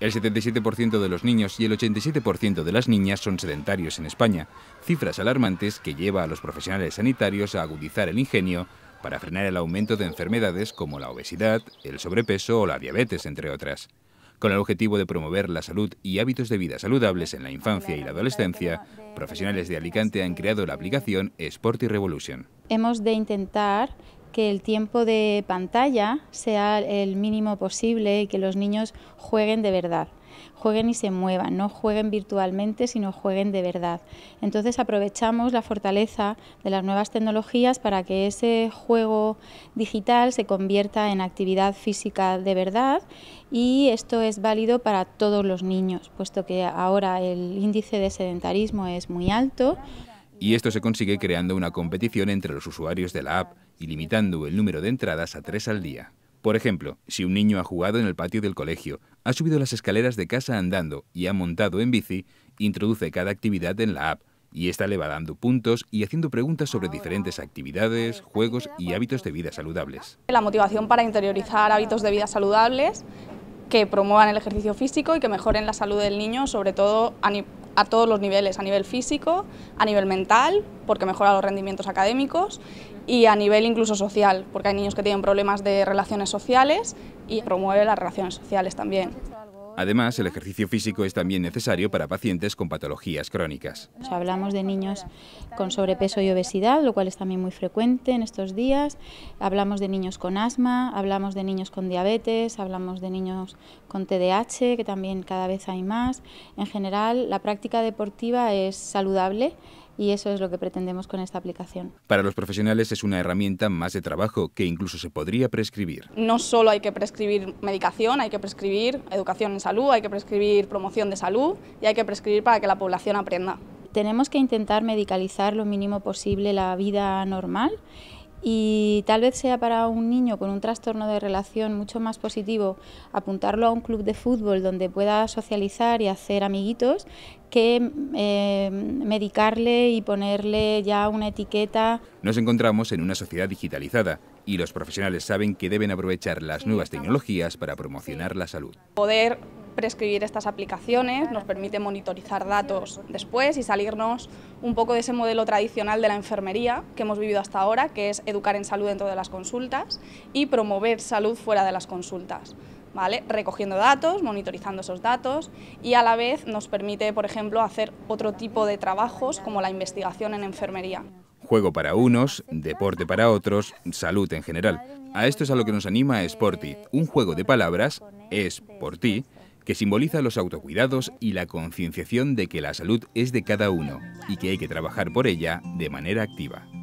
El 77% de los niños y el 87% de las niñas son sedentarios en España, cifras alarmantes que lleva a los profesionales sanitarios a agudizar el ingenio para frenar el aumento de enfermedades como la obesidad, el sobrepeso o la diabetes, entre otras. Con el objetivo de promover la salud y hábitos de vida saludables en la infancia y la adolescencia, profesionales de Alicante han creado la aplicación Sporty Revolution. Hemos de intentar que el tiempo de pantalla sea el mínimo posible y que los niños jueguen de verdad jueguen y se muevan, no jueguen virtualmente, sino jueguen de verdad. Entonces aprovechamos la fortaleza de las nuevas tecnologías para que ese juego digital se convierta en actividad física de verdad y esto es válido para todos los niños, puesto que ahora el índice de sedentarismo es muy alto. Y esto se consigue creando una competición entre los usuarios de la app y limitando el número de entradas a tres al día. Por ejemplo, si un niño ha jugado en el patio del colegio, ha subido las escaleras de casa andando y ha montado en bici, introduce cada actividad en la app y está le va dando puntos y haciendo preguntas sobre diferentes actividades, juegos y hábitos de vida saludables. La motivación para interiorizar hábitos de vida saludables que promuevan el ejercicio físico y que mejoren la salud del niño, sobre todo a todos los niveles, a nivel físico, a nivel mental, porque mejora los rendimientos académicos, y a nivel incluso social, porque hay niños que tienen problemas de relaciones sociales y promueve las relaciones sociales también. Además, el ejercicio físico es también necesario para pacientes con patologías crónicas. Hablamos de niños con sobrepeso y obesidad, lo cual es también muy frecuente en estos días. Hablamos de niños con asma, hablamos de niños con diabetes, hablamos de niños con TDAH, que también cada vez hay más. En general, la práctica deportiva es saludable y eso es lo que pretendemos con esta aplicación. Para los profesionales es una herramienta más de trabajo que incluso se podría prescribir. No solo hay que prescribir medicación, hay que prescribir educación en salud, hay que prescribir promoción de salud y hay que prescribir para que la población aprenda. Tenemos que intentar medicalizar lo mínimo posible la vida normal y tal vez sea para un niño con un trastorno de relación mucho más positivo apuntarlo a un club de fútbol donde pueda socializar y hacer amiguitos que eh, medicarle y ponerle ya una etiqueta. Nos encontramos en una sociedad digitalizada y los profesionales saben que deben aprovechar las nuevas tecnologías para promocionar la salud prescribir estas aplicaciones, nos permite monitorizar datos después y salirnos un poco de ese modelo tradicional de la enfermería que hemos vivido hasta ahora, que es educar en salud dentro de las consultas y promover salud fuera de las consultas. ¿Vale? recogiendo datos, monitorizando esos datos y a la vez nos permite, por ejemplo, hacer otro tipo de trabajos como la investigación en enfermería. Juego para unos, deporte para otros, salud en general. A esto es a lo que nos anima Sporty, un juego de palabras, es por ti, que simboliza los autocuidados y la concienciación de que la salud es de cada uno y que hay que trabajar por ella de manera activa.